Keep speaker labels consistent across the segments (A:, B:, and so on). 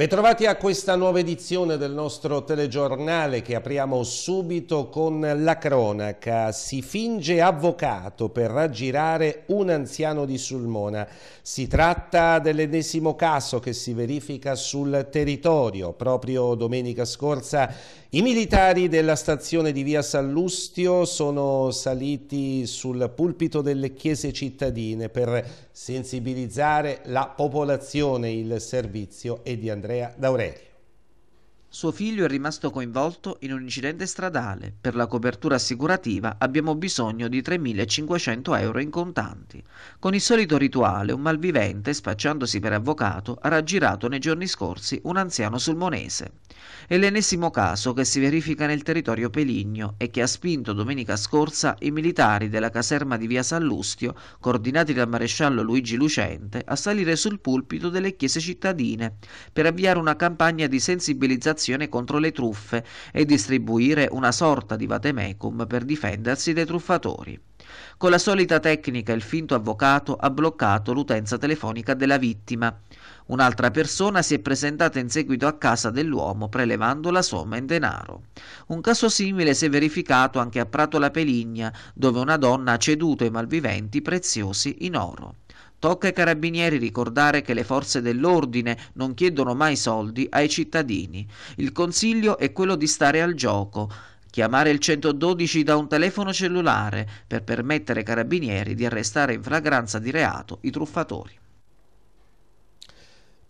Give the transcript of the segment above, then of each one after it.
A: Bentrovati a questa nuova edizione del nostro telegiornale che apriamo subito con la cronaca. Si finge avvocato per raggirare un anziano di Sulmona. Si tratta dell'ennesimo caso che si verifica sul territorio. Proprio domenica scorsa i militari della stazione di via Sallustio sono saliti sul pulpito delle chiese cittadine per sensibilizzare la popolazione. Il servizio e di Andrea Andrea D'Aurelio.
B: Suo figlio è rimasto coinvolto in un incidente stradale. Per la copertura assicurativa abbiamo bisogno di 3.500 euro in contanti. Con il solito rituale, un malvivente, spacciandosi per avvocato, ha raggirato nei giorni scorsi un anziano sulmonese. È l'ennesimo caso che si verifica nel territorio peligno e che ha spinto domenica scorsa i militari della caserma di via Sallustio, coordinati dal maresciallo Luigi Lucente, a salire sul pulpito delle chiese cittadine per avviare una campagna di sensibilizzazione legislazione contro le truffe e distribuire una sorta di vatemecum per difendersi dai truffatori. Con la solita tecnica il finto avvocato ha bloccato l'utenza telefonica della vittima. Un'altra persona si è presentata in seguito a casa dell'uomo prelevando la somma in denaro. Un caso simile si è verificato anche a Prato La Peligna, dove una donna ha ceduto ai malviventi preziosi in oro. Tocca ai carabinieri ricordare che le forze dell'ordine non chiedono mai soldi ai cittadini. Il consiglio è quello di stare al gioco, chiamare il 112 da un telefono cellulare per permettere ai carabinieri di arrestare in flagranza di reato i truffatori.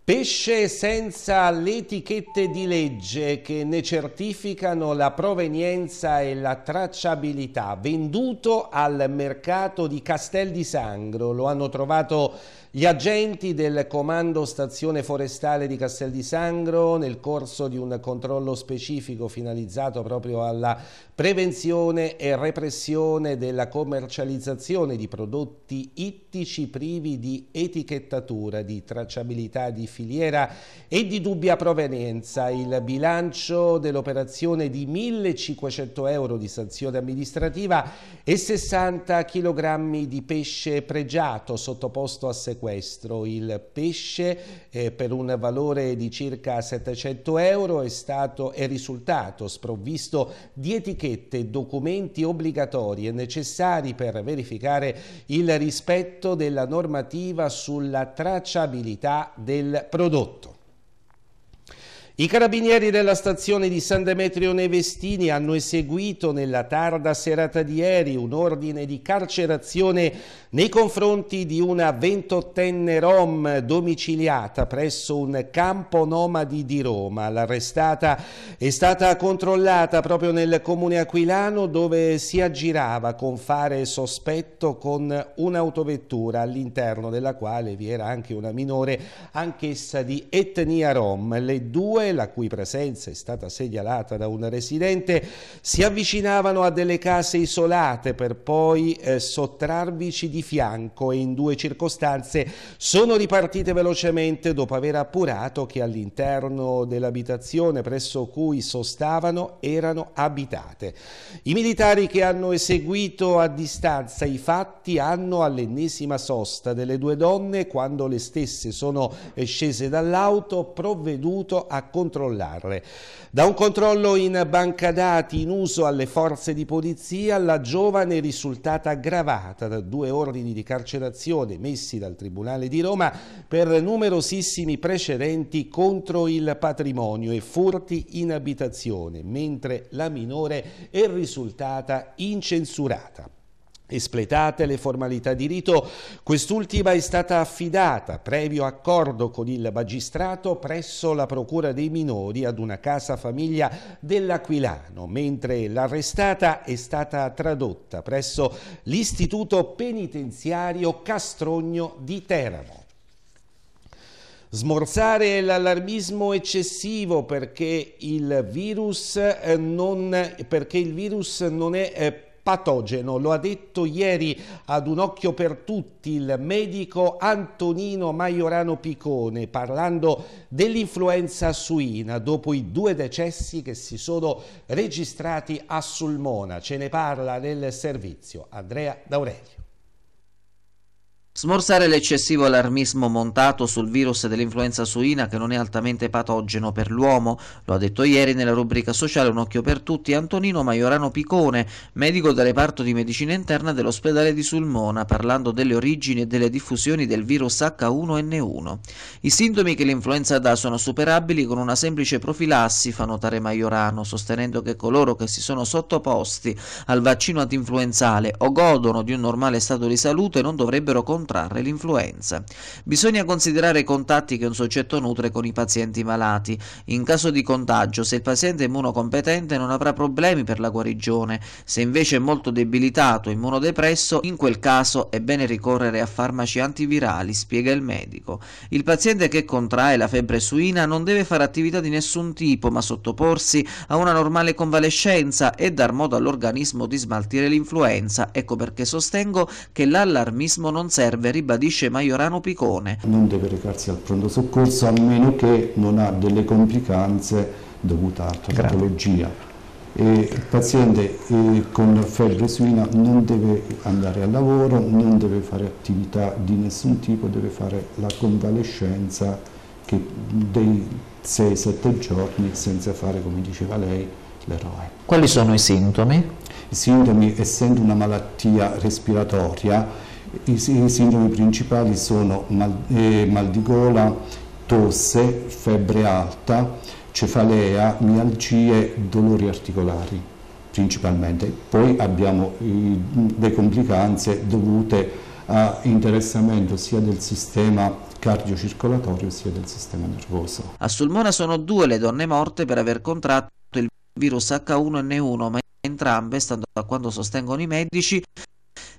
B: Pesce senza le etichette di
A: legge che ne certificano la provenienza e la tracciabilità, venduto al mercato di Castel di Sangro. Lo hanno trovato gli agenti del Comando Stazione Forestale di Castel di Sangro, nel corso di un controllo specifico finalizzato proprio alla prevenzione e repressione della commercializzazione di prodotti ittici privi di etichettatura, di tracciabilità di filiera e di dubbia provenienza, il bilancio dell'operazione di 1.500 euro di sanzione amministrativa e 60 kg di pesce pregiato sottoposto a sequestro sequestro. Il pesce eh, per un valore di circa 700 euro è, stato, è risultato sprovvisto di etichette e documenti obbligatori necessari per verificare il rispetto della normativa sulla tracciabilità del prodotto. I carabinieri della stazione di San Demetrio Nevestini hanno eseguito nella tarda serata di ieri un ordine di carcerazione nei confronti di una ventottenne rom domiciliata presso un campo nomadi di Roma. L'arrestata è stata controllata proprio nel comune aquilano dove si aggirava con fare sospetto con un'autovettura all'interno della quale vi era anche una minore, anch'essa di etnia rom. Le due due, la cui presenza è stata segnalata da un residente, si avvicinavano a delle case isolate per poi eh, sottrarvici di fianco e in due circostanze sono ripartite velocemente dopo aver appurato che all'interno dell'abitazione presso cui sostavano erano abitate. I militari che hanno eseguito a distanza i fatti hanno all'ennesima sosta delle due donne quando le stesse sono eh, scese dall'auto provveduto a controllarle. Da un controllo in banca dati in uso alle forze di polizia, la giovane è risultata aggravata da due ordini di carcerazione messi dal Tribunale di Roma per numerosissimi precedenti contro il patrimonio e furti in abitazione, mentre la minore è risultata incensurata. Espletate le formalità di rito, quest'ultima è stata affidata, previo accordo con il magistrato, presso la Procura dei minori ad una casa famiglia dell'Aquilano, mentre l'arrestata è stata tradotta presso l'istituto penitenziario Castrogno di Teramo. Smorzare l'allarmismo eccessivo perché il virus eh, non, perché il virus non è eh, patogeno. Lo ha detto ieri ad un occhio per tutti il medico Antonino Maiorano Picone parlando dell'influenza suina dopo i due decessi che si sono registrati a Sulmona. Ce ne parla nel servizio Andrea D'Aurelio.
B: Smorzare l'eccessivo allarmismo montato sul virus dell'influenza suina che non è altamente patogeno per l'uomo, lo ha detto ieri nella rubrica sociale Un occhio per tutti Antonino Maiorano Picone, medico del reparto di medicina interna dell'ospedale di Sulmona, parlando delle origini e delle diffusioni del virus H1N1. I sintomi che l'influenza dà sono superabili con una semplice profilassi, fa notare Maiorano, sostenendo che coloro che si sono sottoposti al vaccino antinfluenzale o godono di un normale stato di salute non dovrebbero continuare contrarre l'influenza. Bisogna considerare i contatti che un soggetto nutre con i pazienti malati. In caso di contagio, se il paziente è immunocompetente non avrà problemi per la guarigione, se invece è molto debilitato, o immunodepresso, in quel caso è bene ricorrere a farmaci antivirali, spiega il medico. Il paziente che contrae la febbre suina non deve fare attività di nessun tipo, ma sottoporsi a una normale convalescenza e dar modo all'organismo di smaltire l'influenza. Ecco perché sostengo che l'allarmismo non serve serve, ribadisce Maiorano Picone.
A: Non deve recarsi al pronto soccorso a meno che non ha delle complicanze dovute a patologia. il paziente eh, con febbre suina non deve andare al lavoro, non deve fare attività di nessun tipo, deve fare la convalescenza dei 6-7 giorni senza fare, come diceva lei, l'eroe. Quali sono i sintomi? I sintomi, essendo una malattia respiratoria, i, i sintomi principali sono mal, eh, mal di gola, tosse, febbre alta, cefalea, mialgie, dolori articolari principalmente. Poi abbiamo eh, le complicanze dovute a interessamento sia del sistema cardiocircolatorio sia del sistema nervoso.
B: A Sulmona sono due le donne morte per aver contratto il virus H1N1, ma entrambe, stando a quanto sostengono i medici,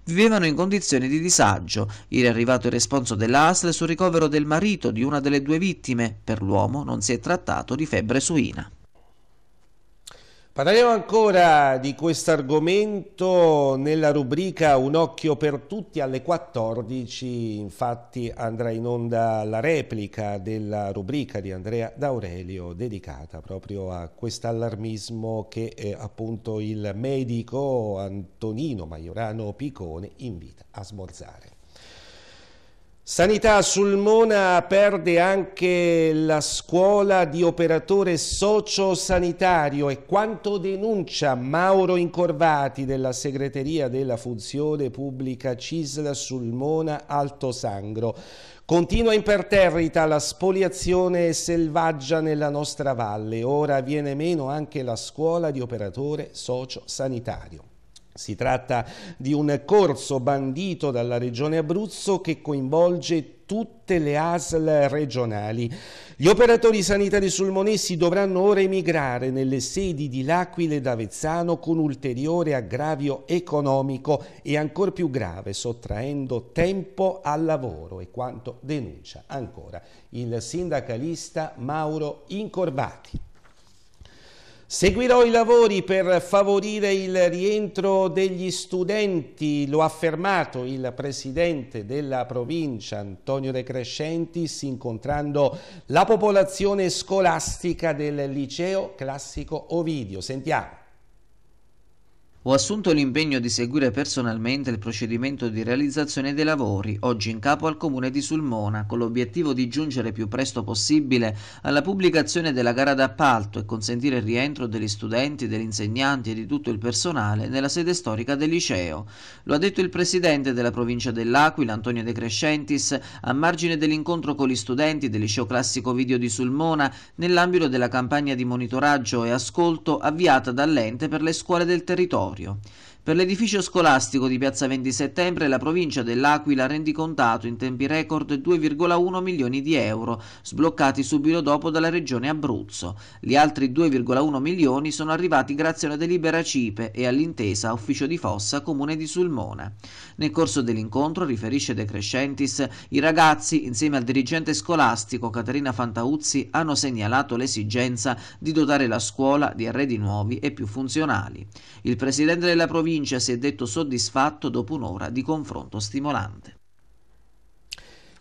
B: vivevano in condizioni di disagio. Ieri arrivato il responso dell'ASL sul ricovero del marito di una delle due vittime. Per l'uomo non si è trattato di febbre suina.
A: Parleremo ancora di questo argomento nella rubrica Un occhio per tutti alle 14, infatti andrà in onda la replica della rubrica di Andrea D'Aurelio dedicata proprio a quest'allarmismo che eh, appunto il medico Antonino Maiorano Picone invita a smorzare. Sanità Sulmona perde anche la scuola di operatore sociosanitario e quanto denuncia Mauro Incorvati della segreteria della funzione pubblica Cisla Sulmona Alto Sangro. Continua imperterrita la spoliazione selvaggia nella nostra valle, ora viene meno anche la scuola di operatore sociosanitario. Si tratta di un corso bandito dalla Regione Abruzzo che coinvolge tutte le ASL regionali. Gli operatori sanitari sulmonesi dovranno ora emigrare nelle sedi di L'Aquile ed Avezzano con ulteriore aggravio economico e ancor più grave sottraendo tempo al lavoro e quanto denuncia ancora il sindacalista Mauro Incorbati. Seguirò i lavori per favorire il rientro degli studenti, lo ha affermato il presidente della provincia Antonio De Crescentis incontrando la popolazione scolastica del liceo
B: classico Ovidio. Sentiamo ho assunto l'impegno di seguire personalmente il procedimento di realizzazione dei lavori, oggi in capo al comune di Sulmona, con l'obiettivo di giungere più presto possibile alla pubblicazione della gara d'appalto e consentire il rientro degli studenti, degli insegnanti e di tutto il personale nella sede storica del liceo. Lo ha detto il presidente della provincia dell'Aquila, Antonio De Crescentis, a margine dell'incontro con gli studenti del liceo classico video di Sulmona nell'ambito della campagna di monitoraggio e ascolto avviata dall'ente per le scuole del territorio territorio Per l'edificio scolastico di Piazza 20 Settembre la provincia dell'Aquila ha rendicontato in tempi record 2,1 milioni di euro, sbloccati subito dopo dalla regione Abruzzo. Gli altri 2,1 milioni sono arrivati grazie a una delibera CIPE e all'intesa Ufficio di Fossa Comune di Sulmona. Nel corso dell'incontro, riferisce De Crescentis, i ragazzi insieme al dirigente scolastico Caterina Fantauzzi hanno segnalato l'esigenza di dotare la scuola di arredi nuovi e più funzionali. Il presidente della provincia provincia si è detto soddisfatto dopo un'ora di confronto stimolante.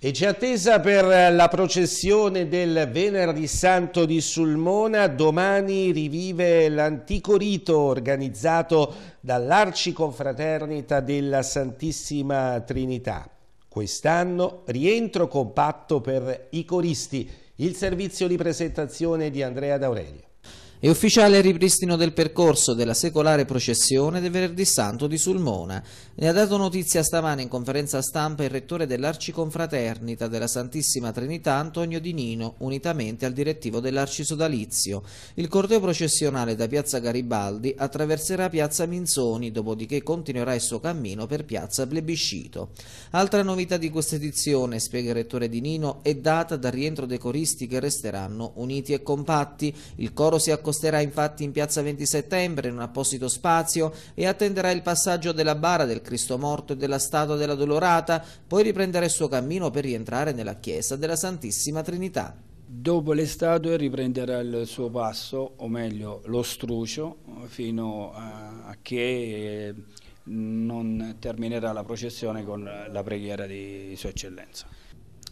B: E c'è
A: attesa per la processione del Venerdì Santo di Sulmona. Domani rivive l'antico rito organizzato dall'Arciconfraternita della Santissima Trinità. Quest'anno rientro compatto per i coristi, il servizio di presentazione di Andrea D'Aurelio.
B: È ufficiale il ripristino del percorso della secolare processione del Venerdì Santo di Sulmona. Ne ha dato notizia stamane in conferenza stampa il rettore dell'Arciconfraternita della Santissima Trinità Antonio Di Nino, unitamente al direttivo dell'Arcisodalizio. Il corteo processionale da Piazza Garibaldi attraverserà Piazza Minzoni, dopodiché continuerà il suo cammino per Piazza Plebiscito. Altra novità di questa edizione, spiega il rettore Di Nino, è data dal rientro dei coristi che resteranno uniti e compatti. Il coro si accosta sposterà infatti in piazza 20 settembre in un apposito spazio e attenderà il passaggio della bara del Cristo morto e della statua della Dolorata, poi riprenderà il suo cammino per rientrare nella chiesa della Santissima Trinità. Dopo le statue riprenderà il suo passo, o meglio lo strucio, fino a che eh, non terminerà la processione con la preghiera di Sua Eccellenza.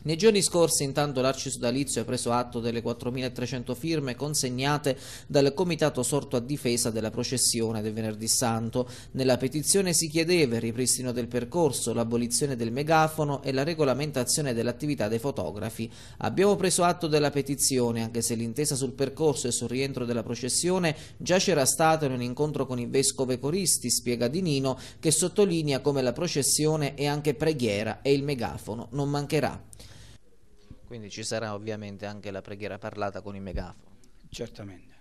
B: Nei giorni scorsi intanto l'Arcis Sodalizio ha preso atto delle 4.300 firme consegnate dal Comitato Sorto a Difesa della processione del Venerdì Santo. Nella petizione si chiedeva il ripristino del percorso, l'abolizione del megafono e la regolamentazione dell'attività dei fotografi. Abbiamo preso atto della petizione, anche se l'intesa sul percorso e sul rientro della processione già c'era stata in un incontro con i vescovi coristi, spiega Di Nino, che sottolinea come la processione è anche preghiera e il megafono non mancherà. Quindi ci sarà ovviamente anche la preghiera parlata con i megafoni. Certamente.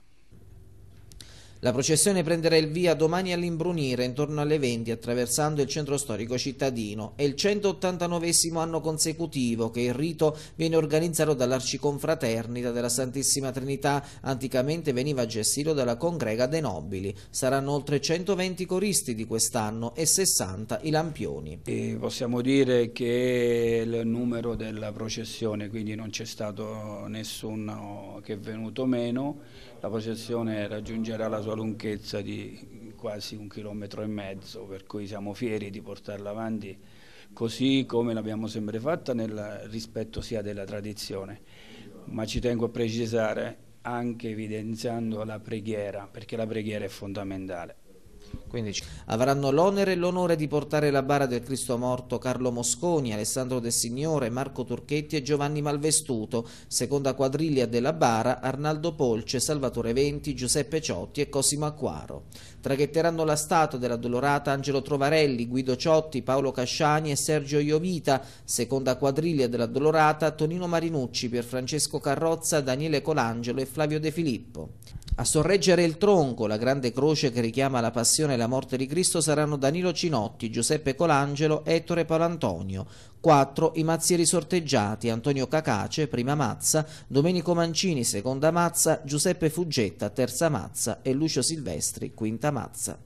B: La processione prenderà il via domani all'imbrunire intorno alle 20 attraversando il centro storico cittadino. È il 189 anno consecutivo che il rito viene organizzato dall'Arciconfraternita della Santissima Trinità, anticamente veniva gestito dalla Congrega dei Nobili. Saranno oltre 120 coristi di quest'anno e 60 i lampioni.
C: E possiamo dire che il numero della
A: processione, quindi non c'è stato nessuno che è venuto meno, la processione raggiungerà la sua lunghezza di quasi un chilometro e mezzo, per cui siamo fieri di portarla avanti così come l'abbiamo sempre fatta nel rispetto sia della tradizione, ma ci tengo a precisare anche evidenziando
B: la preghiera, perché la preghiera è fondamentale. Quindi avranno l'onere e l'onore di portare la bara del Cristo morto Carlo Mosconi, Alessandro Del Signore, Marco Turchetti e Giovanni Malvestuto, seconda quadriglia della bara Arnaldo Polce, Salvatore Venti, Giuseppe Ciotti e Cosimo Acquaro. Traghetteranno la statua della Dolorata Angelo Trovarelli, Guido Ciotti, Paolo Casciani e Sergio Iovita, seconda quadriglia della Dolorata Tonino Marinucci, Francesco Carrozza, Daniele Colangelo e Flavio De Filippo. A sorreggere il tronco, la grande croce che richiama la passione e la morte di Cristo, saranno Danilo Cinotti, Giuseppe Colangelo, Ettore Palantonio. 4. I mazzieri sorteggiati, Antonio Cacace, prima mazza, Domenico Mancini, seconda mazza, Giuseppe Fuggetta, terza mazza e Lucio Silvestri, quinta mazza.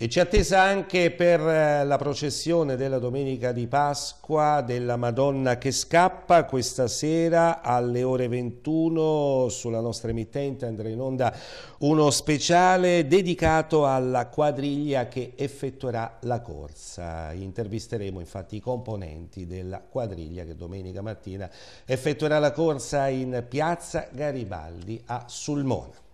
B: E ci
A: attesa anche per eh, la processione della domenica di Pasqua della Madonna che scappa questa sera alle ore 21 sulla nostra emittente andrà in onda uno speciale dedicato alla quadriglia che effettuerà la corsa. Intervisteremo infatti i componenti della quadriglia che domenica mattina effettuerà la corsa in piazza Garibaldi a Sulmona.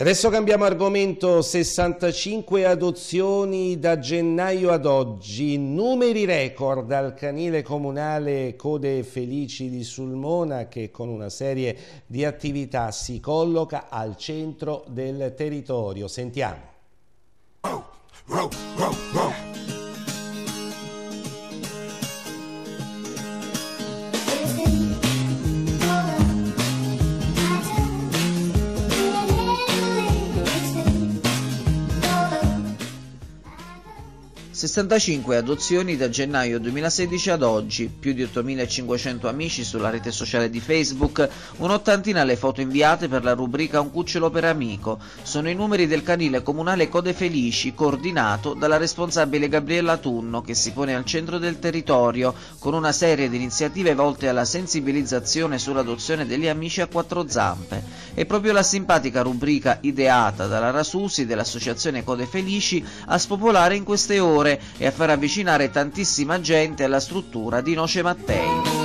A: Adesso cambiamo argomento, 65 adozioni da gennaio ad oggi, numeri record al canile comunale Code Felici di Sulmona che con una serie di attività si colloca al centro del territorio. Sentiamo. Row, row, row,
B: 65 adozioni da gennaio 2016 ad oggi, più di 8500 amici sulla rete sociale di Facebook, un'ottantina le foto inviate per la rubrica Un cucciolo per amico. Sono i numeri del canile comunale Code Felici, coordinato dalla responsabile Gabriella Tunno, che si pone al centro del territorio, con una serie di iniziative volte alla sensibilizzazione sull'adozione degli amici a quattro zampe. E proprio la simpatica rubrica ideata dalla Rasusi dell'associazione Code Felici a spopolare in queste ore e a far avvicinare tantissima gente alla struttura di Noce Mattei.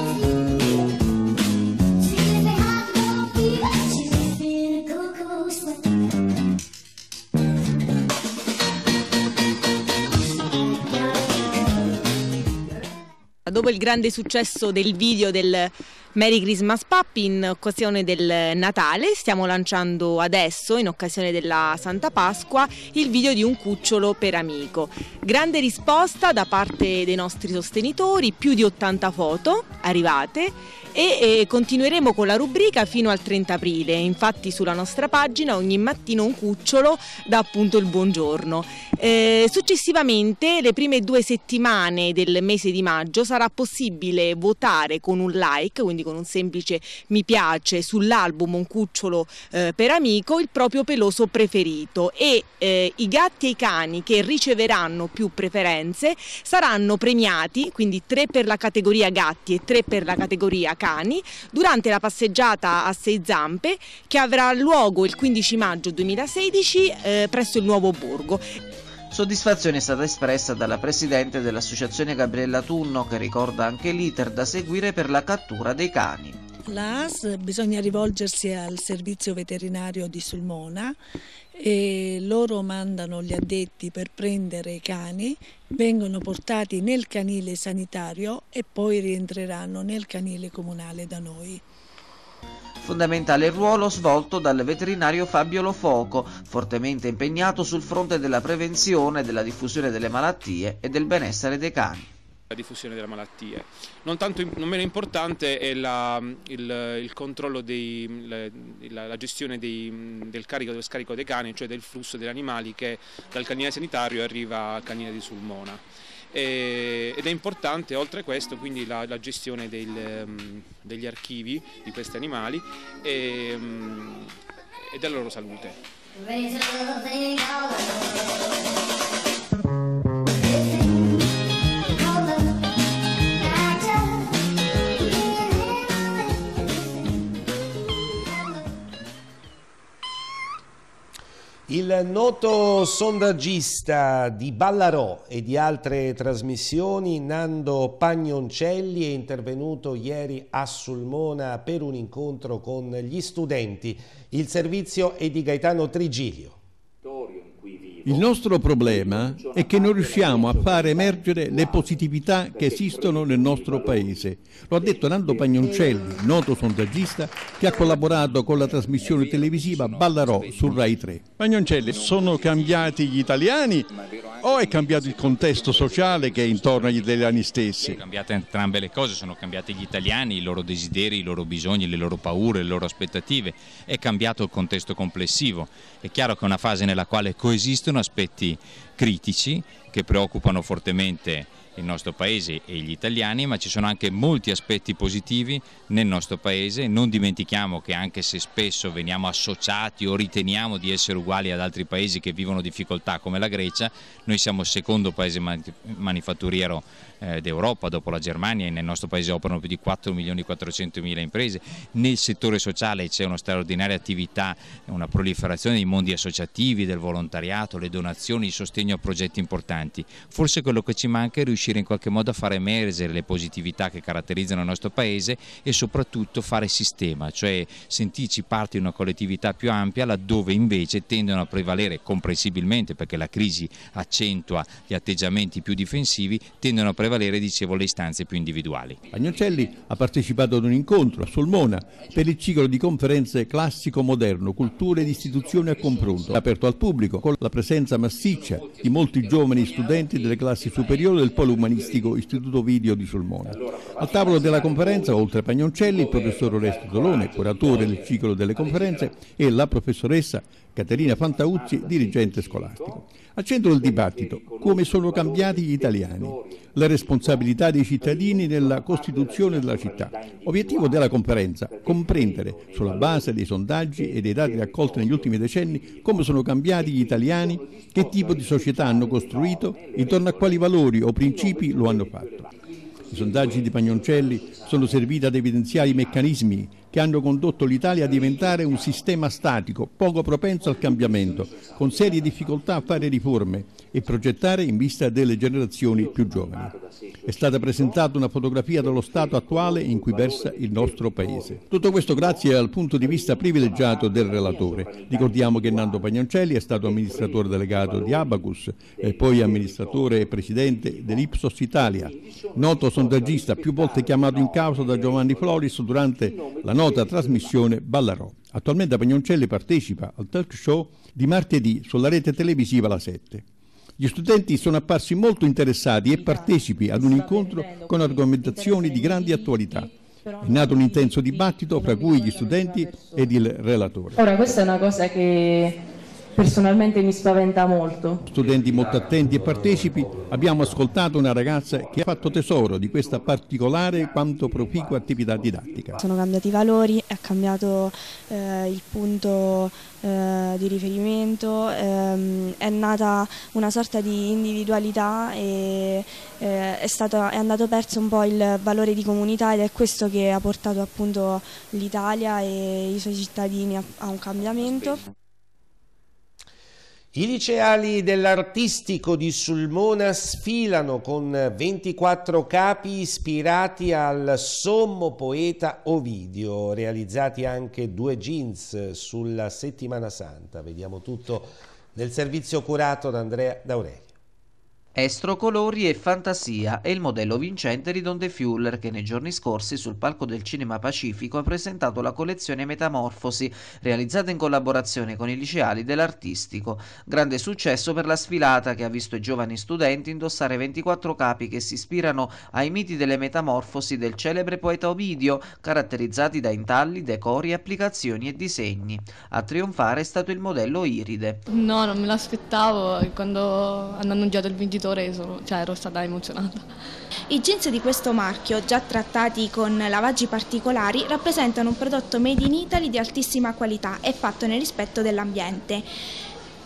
D: Dopo il grande successo del video del Merry Christmas Papi in occasione del Natale, stiamo lanciando adesso, in occasione della Santa Pasqua, il video di un cucciolo per amico. Grande risposta da parte dei nostri sostenitori, più di 80 foto arrivate e, continueremo con la rubrica fino al 30 aprile. Infatti sulla nostra pagina ogni mattino un cucciolo dà appunto il buongiorno. Eh, successivamente le prime due settimane del mese di maggio sarà possibile votare con un like, quindi con un semplice mi piace sull'album Un cucciolo eh, per amico, il proprio peloso preferito e eh, i gatti e i cani che riceveranno più preferenze saranno premiati, quindi tre per la categoria gatti e tre per la categoria cani, durante la passeggiata a sei zampe che avrà luogo il 15 maggio 2016 eh, presso il Nuovo Borgo.
B: Soddisfazione è stata espressa dalla presidente dell'associazione Gabriella Tunno che ricorda anche l'iter da seguire per la cattura dei cani. La AS bisogna rivolgersi al servizio veterinario di Sulmona e loro mandano gli addetti
D: per prendere i cani, vengono portati nel canile sanitario e poi
B: rientreranno nel canile comunale da noi. Fondamentale il ruolo svolto dal veterinario Fabio Lofoco, fortemente impegnato sul fronte della prevenzione, della diffusione delle malattie e del benessere dei cani
C: la diffusione delle malattie.
A: Non, tanto, non meno importante è la, il, il, controllo, dei, la, la, gestione dei, del carico e dello scarico dei cani, cioè del flusso degli animali che dal canile sanitario arriva al canile di Sulmona. Eh, ed è importante oltre a questo quindi la, la gestione del, ehm, degli archivi di questi animali e, ehm,
C: e della loro salute.
A: Il noto sondaggista di Ballarò e di altre trasmissioni, Nando Pagnoncelli, è intervenuto ieri a Sulmona per un incontro con gli studenti. Il servizio è di Gaetano Trigilio.
E: Il nostro problema è che non riusciamo a far emergere le positività che esistono nel nostro Paese. Lo ha detto Nando Pagnoncelli, noto sondaggista, che ha collaborato con la trasmissione televisiva Ballarò su Rai 3. Pagnoncelli, sono cambiati gli italiani o è cambiato il contesto sociale che è intorno agli italiani stessi? Sono cambiate entrambe
C: le cose, sono cambiati gli italiani, i loro desideri, i loro bisogni, le loro paure, le loro aspettative. È cambiato il contesto complessivo. È chiaro che è una fase nella quale coesistono sono aspetti critici che preoccupano fortemente il nostro paese e gli italiani, ma ci sono anche molti aspetti positivi nel nostro paese. Non dimentichiamo che anche se spesso veniamo associati o riteniamo di essere uguali ad altri paesi che vivono difficoltà come la Grecia, noi siamo il secondo paese manifatturiero eh, d'Europa, dopo la Germania, nel nostro paese operano più di 4 milioni e 400 mila imprese, nel settore sociale c'è una straordinaria attività, una proliferazione dei mondi associativi, del volontariato, le donazioni, il sostegno a progetti importanti. Forse quello che ci manca è riuscire in qualche modo a far emergere le positività che caratterizzano il nostro paese e soprattutto fare sistema, cioè sentirci parte di una collettività più ampia laddove invece tendono a prevalere comprensibilmente perché la crisi accentua gli atteggiamenti più difensivi, tendono a prevalere valere dicevo, le istanze più individuali.
E: Agnoncelli ha partecipato ad un incontro a Solmona per il ciclo di conferenze classico-moderno, culture ed istituzioni a confronto, aperto al pubblico con la presenza massiccia di molti giovani studenti delle classi superiori del polo umanistico Istituto Video di Solmona. Al tavolo della conferenza, oltre a Pagnoncelli, il professor Oresto Dolone, curatore del ciclo delle conferenze, e la professoressa Caterina Fantauzzi, dirigente scolastico. Al centro del dibattito, come sono cambiati gli italiani, la responsabilità dei cittadini nella costituzione della città. Obiettivo della conferenza, comprendere, sulla base dei sondaggi e dei dati raccolti negli ultimi decenni, come sono cambiati gli italiani, che tipo di società hanno costruito, intorno a quali valori o principi lo hanno fatto. I sondaggi di Pagnoncelli sono serviti ad evidenziare i meccanismi che hanno condotto l'Italia a diventare un sistema statico, poco propenso al cambiamento, con serie difficoltà a fare riforme e progettare in vista delle generazioni più giovani. È stata presentata una fotografia dello stato attuale in cui versa il nostro Paese. Tutto questo grazie al punto di vista privilegiato del relatore. Ricordiamo che Nando Pagnoncelli è stato amministratore delegato di Abacus e poi amministratore e presidente dell'Ipsos Italia, noto sondaggista più volte chiamato in causa da Giovanni Floris durante la nostra nota trasmissione Ballarò. Attualmente Pagnoncelli partecipa al talk show di martedì sulla rete televisiva La 7. Gli studenti sono apparsi molto interessati e partecipi ad un incontro con argomentazioni di grande attualità. È nato un intenso dibattito fra cui gli studenti ed il relatore.
D: Ora, questa è una cosa che personalmente mi spaventa molto.
E: Studenti molto attenti e partecipi, abbiamo ascoltato una ragazza che ha fatto tesoro di questa particolare quanto proficua attività didattica.
D: Sono cambiati i valori, è cambiato eh, il punto eh, di riferimento, ehm, è nata una sorta di individualità e eh, è, stato, è andato perso un po' il valore di comunità ed è questo che ha portato appunto l'Italia e i suoi cittadini a, a un cambiamento.
A: I liceali dell'artistico di Sulmona sfilano con 24 capi ispirati al sommo poeta Ovidio, realizzati anche due jeans sulla settimana santa. Vediamo tutto nel servizio curato da Andrea Daurè.
B: Estro, colori e fantasia è il modello vincente di Don De Fuller che nei giorni scorsi sul palco del Cinema Pacifico ha presentato la collezione Metamorfosi, realizzata in collaborazione con i liceali dell'artistico. Grande successo per la sfilata che ha visto i giovani studenti indossare 24 capi che si ispirano ai miti delle metamorfosi del celebre poeta Ovidio, caratterizzati da intalli, decori, applicazioni e disegni. A trionfare è stato il modello Iride.
D: No, non me l'aspettavo quando hanno annunciato il 22 rivenditore sono, cioè, ero stata emozionata. I jeans di questo marchio, già trattati con lavaggi particolari, rappresentano un prodotto made in Italy di altissima qualità e fatto nel rispetto dell'ambiente.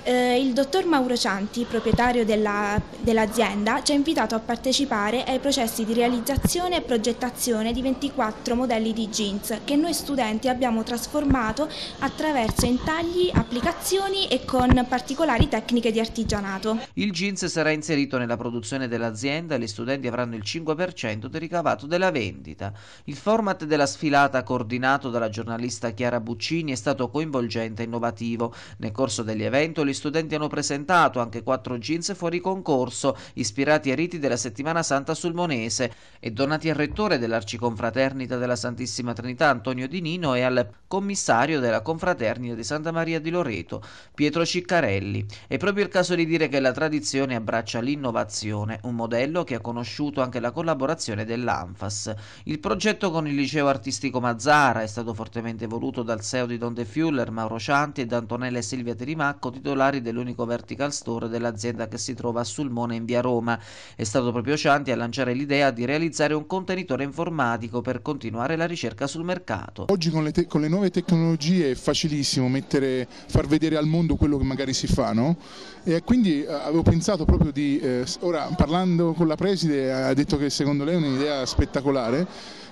D: Eh, il dottor Mauro Cianti, proprietario dell'azienda, ci ha invitato a partecipare ai processi di realizzazione e progettazione di 24 modelli di jeans che noi studenti abbiamo trasformato attraverso intagli, applicazioni e con particolari tecniche di artigianato.
B: Il jeans sarà inserito nella produzione dell'azienda e gli studenti avranno il 5% del ricavato della vendita. Il format della sfilata coordinato dalla giornalista Chiara Buccini è stato coinvolgente e innovativo. Nel corso degli eventi gli studenti hanno presentato anche quattro jeans fuori concorso, ispirati ai riti della settimana santa sul sulmonese e donati al rettore dell'arciconfraternita della Santissima Trinità Antonio Di Nino e al commissario della confraternita di Santa Maria di Loreto, Pietro Ciccarelli. È proprio il caso di dire che la tradizione abbraccia l'innovazione, un modello che ha conosciuto anche la collaborazione dell'ANFAS. Il progetto con il liceo artistico Mazzara è stato fortemente voluto dal CEO di Don De Fuller, Mauro Cianti da Antonella e Silvia Terimacco, titolari particolari dell'unico vertical store dell'azienda che si trova a Sulmona in via Roma. È stato proprio Cianti a lanciare l'idea di realizzare un contenitore informatico per continuare la ricerca sul mercato.
D: Oggi con le, te con le nuove tecnologie è facilissimo mettere, far vedere al mondo quello che magari si fa, no? E quindi eh, avevo pensato proprio di, eh, ora parlando con la preside ha detto che secondo lei è un'idea spettacolare,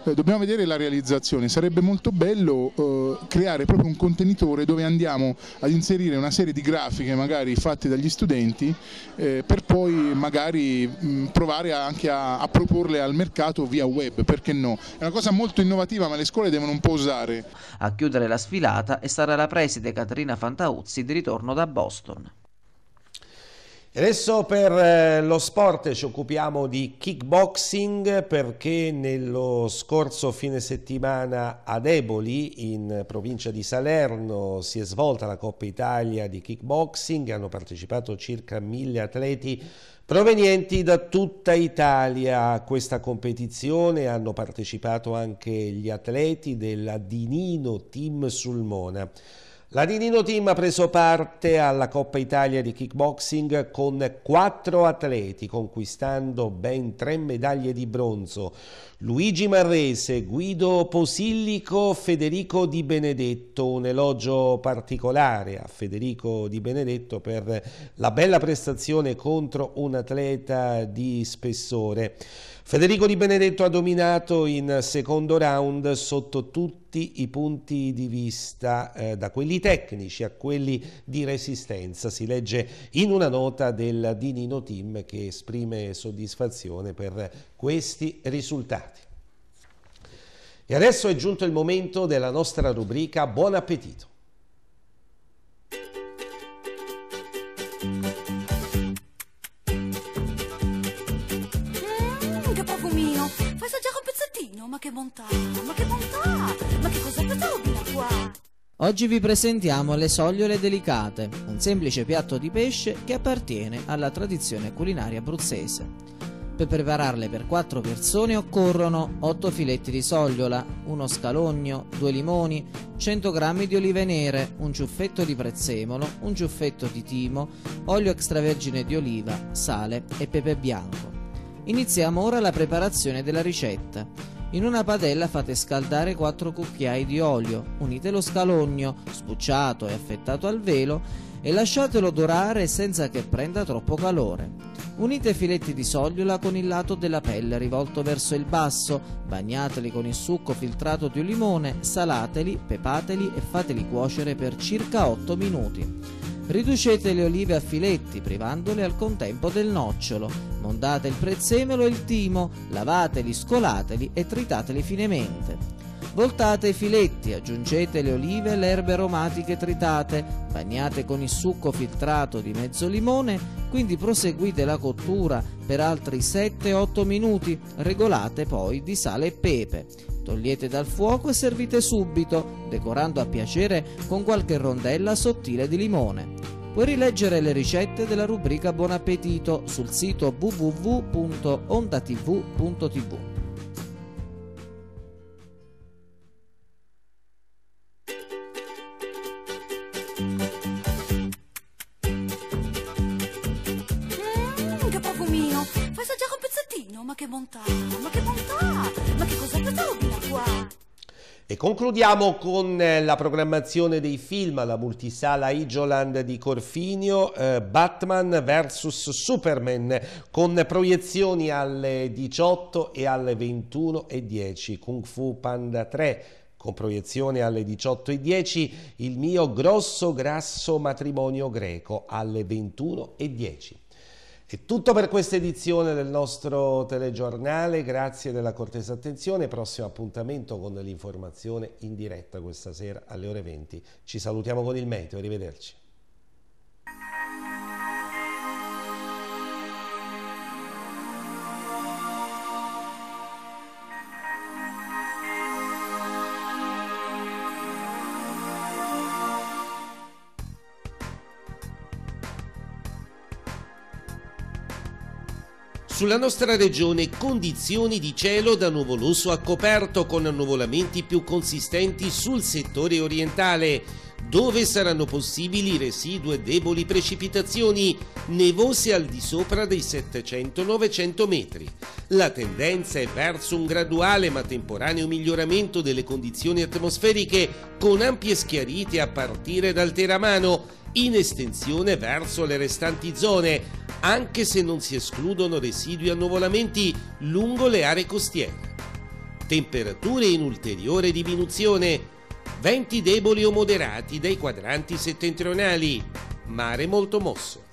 D: eh, dobbiamo vedere la realizzazione, sarebbe molto bello eh, creare proprio un contenitore dove andiamo ad inserire una serie di grafiche magari fatte dagli studenti eh, per poi magari mh, mm, provare anche a, a proporle al mercato via web, perché
B: no? È una cosa molto innovativa ma le scuole devono un po' usare. A chiudere la sfilata è stata la preside Caterina Fantauzzi di ritorno da Boston. E adesso per eh, lo sport ci occupiamo di kickboxing perché nello
A: scorso fine settimana ad Eboli in provincia di Salerno si è svolta la Coppa Italia di kickboxing, hanno partecipato circa mille atleti provenienti da tutta Italia a questa competizione, hanno partecipato anche gli atleti della Dinino Team Sulmona. La Nidino Team ha preso parte alla Coppa Italia di kickboxing con quattro atleti, conquistando ben tre medaglie di bronzo. Luigi Marrese, Guido Posillico, Federico Di Benedetto. Un elogio particolare a Federico Di Benedetto per la bella prestazione contro un atleta di spessore. Federico Di Benedetto ha dominato in secondo round sotto tutti i punti di vista, eh, da quelli tecnici a quelli di resistenza. Si legge in una nota del Di Team che esprime soddisfazione per questi risultati. E adesso è giunto il momento della nostra rubrica Buon appetito!
D: che bontà, ma che bontà, ma che cos'è questa robina qua?
B: Oggi vi presentiamo le sogliole delicate, un semplice piatto di pesce che appartiene alla tradizione culinaria abruzzese. Per prepararle per 4 persone occorrono 8 filetti di sogliola, uno scalogno, 2 limoni, 100 g di olive nere, un ciuffetto di prezzemolo, un ciuffetto di timo, olio extravergine di oliva, sale e pepe bianco. Iniziamo ora la preparazione della ricetta. In una padella fate scaldare 4 cucchiai di olio, unite lo scalogno, sbucciato e affettato al velo, e lasciatelo dorare senza che prenda troppo calore. Unite filetti di sogliola con il lato della pelle rivolto verso il basso, bagnateli con il succo filtrato di un limone, salateli, pepateli e fateli cuocere per circa 8 minuti. Riducete le olive a filetti, privandole al contempo del nocciolo. Mondate il prezzemolo e il timo, lavateli, scolateli e tritateli finemente. Voltate i filetti, aggiungete le olive e le erbe aromatiche tritate, bagnate con il succo filtrato di mezzo limone, quindi proseguite la cottura per altri 7-8 minuti, regolate poi di sale e pepe. Togliete dal fuoco e servite subito, decorando a piacere con qualche rondella sottile di limone. Puoi rileggere le ricette della rubrica Buon Appetito sul sito www.ondatv.tv.
D: Fai assaggiare un pezzettino, ma che bontà, ma che bontà, ma che
B: cos'è questa roba qua?
A: E concludiamo con eh, la programmazione dei film alla multisala Igioland di Corfinio, eh, Batman vs Superman, con proiezioni alle 18 e alle 21 e 10, Kung Fu Panda 3, con proiezione alle 18.10 il mio grosso grasso matrimonio greco alle 21.10. È tutto per questa edizione del nostro telegiornale, grazie della cortesa attenzione, prossimo appuntamento con l'informazione in diretta questa sera alle ore 20. Ci salutiamo con il meteo, arrivederci. Sulla nostra regione condizioni di cielo da nuvoloso a coperto con annuvolamenti più consistenti sul settore orientale, dove saranno possibili residue deboli precipitazioni nevose al di sopra dei 700-900 metri. La tendenza è verso un graduale ma temporaneo miglioramento delle condizioni atmosferiche con ampie schiarite a partire dal Teramano in estensione verso le restanti zone anche se non si escludono residui annuvolamenti lungo le aree costiere. Temperature in ulteriore diminuzione, venti deboli o moderati dai quadranti settentrionali, mare molto mosso.